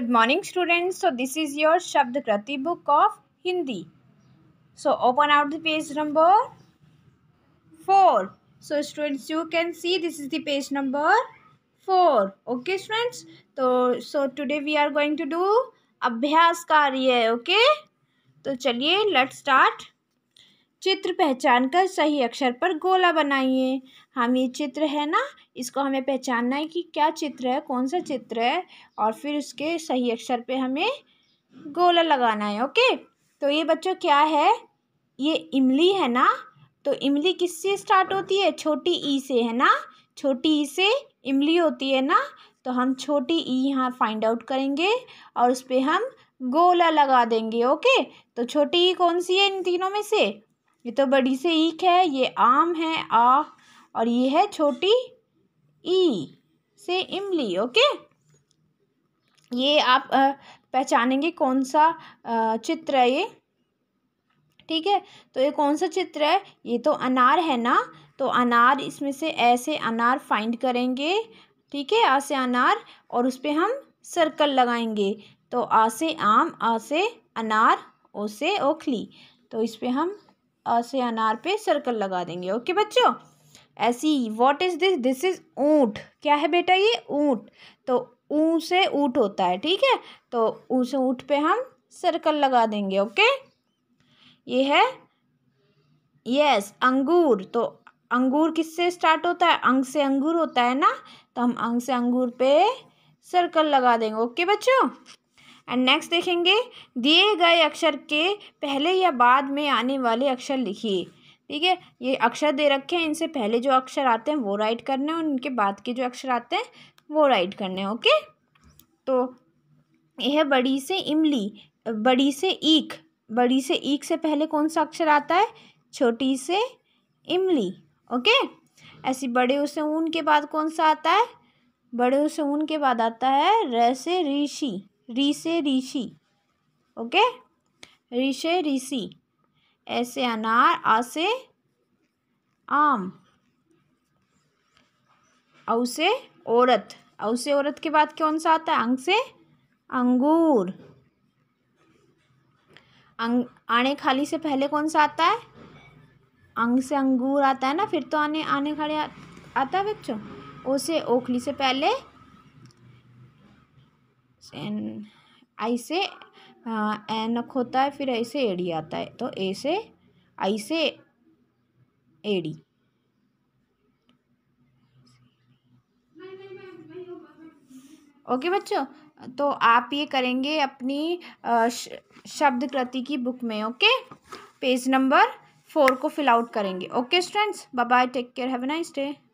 good morning students so this is your shabdakrati book of hindi so open out the page number 4 so students you can see this is the page number 4 okay students so so today we are going to do abhyas karya okay तो चलिए let's start चित्र पहचान कर सही अक्षर पर गोला बनाइए हम ये चित्र है ना इसको हमें पहचानना है कि क्या चित्र है कौन सा चित्र है और फिर उसके सही अक्षर पे हमें गोला लगाना है ओके तो ये बच्चों क्या है ये इमली है ना तो इमली किससे स्टार्ट होती है छोटी ई से है ना छोटी ई से इमली होती है ना तो हम छोटी ई यहाँ फाइंड आउट करेंगे और उस पर हम गोला लगा देंगे ओके तो छोटी ई कौन सी है इन तीनों में से ये तो बड़ी से ईख है ये आम है आ और ये है छोटी ई से इमली ओके ये आप पहचानेंगे कौन सा चित्र है ये ठीक है तो ये कौन सा चित्र है ये तो अनार है ना तो अनार इसमें से ऐसे अनार फाइंड करेंगे ठीक है आसे अनार और उस पर हम सर्कल लगाएंगे तो आसे आम आसे अनार ओसे ओखली तो इस पर हम से अनार पे सर्कल लगा देंगे ओके बच्चों ऐसी what is this this is ऊँट क्या है बेटा ये ऊँट तो ऊ से ऊँट होता है ठीक है तो ऊ से ऊँट पे हम सर्कल लगा देंगे ओके ये है यस अंगूर तो अंगूर किससे स्टार्ट होता है अंग से अंगूर होता है ना तो हम अंग से अंगूर पे सर्कल लगा देंगे ओके बच्चों एंड नेक्स्ट देखेंगे दिए गए अक्षर के पहले या बाद में आने वाले अक्षर लिखिए ठीक है ये अक्षर दे रखे हैं इनसे पहले जो अक्षर आते हैं वो राइट करने हैं और इनके बाद के जो अक्षर आते हैं वो राइट करने हैं ओके तो यह बड़ी से इमली बड़ी से ईख बड़ी से ईख से पहले कौन सा अक्षर आता है छोटी से इमली ओके ऐसी बड़े उसे ऊन के बाद कौन सा आता है बड़े उसे ऊन के बाद आता है र से ऋषि ऋषे ऋषि ओके ऋषे ऋषि ऐसे अनार आसे आम औसे औरत औसे औरत के बाद कौन सा आता है अंग से अंगूर अंग आने खाली से पहले कौन सा आता है अंग से अंगूर आता है ना फिर तो आने आने खाली आ, आता है बच्चों ओसे ओखली से पहले आई से अक होता है फिर ऐसे एडी आता है तो ए से आई से एडी ओके बच्चों तो आप ये करेंगे अपनी शब्द कृति की बुक में ओके पेज नंबर फोर को फिल आउट करेंगे okay students bye bye take care have a nice day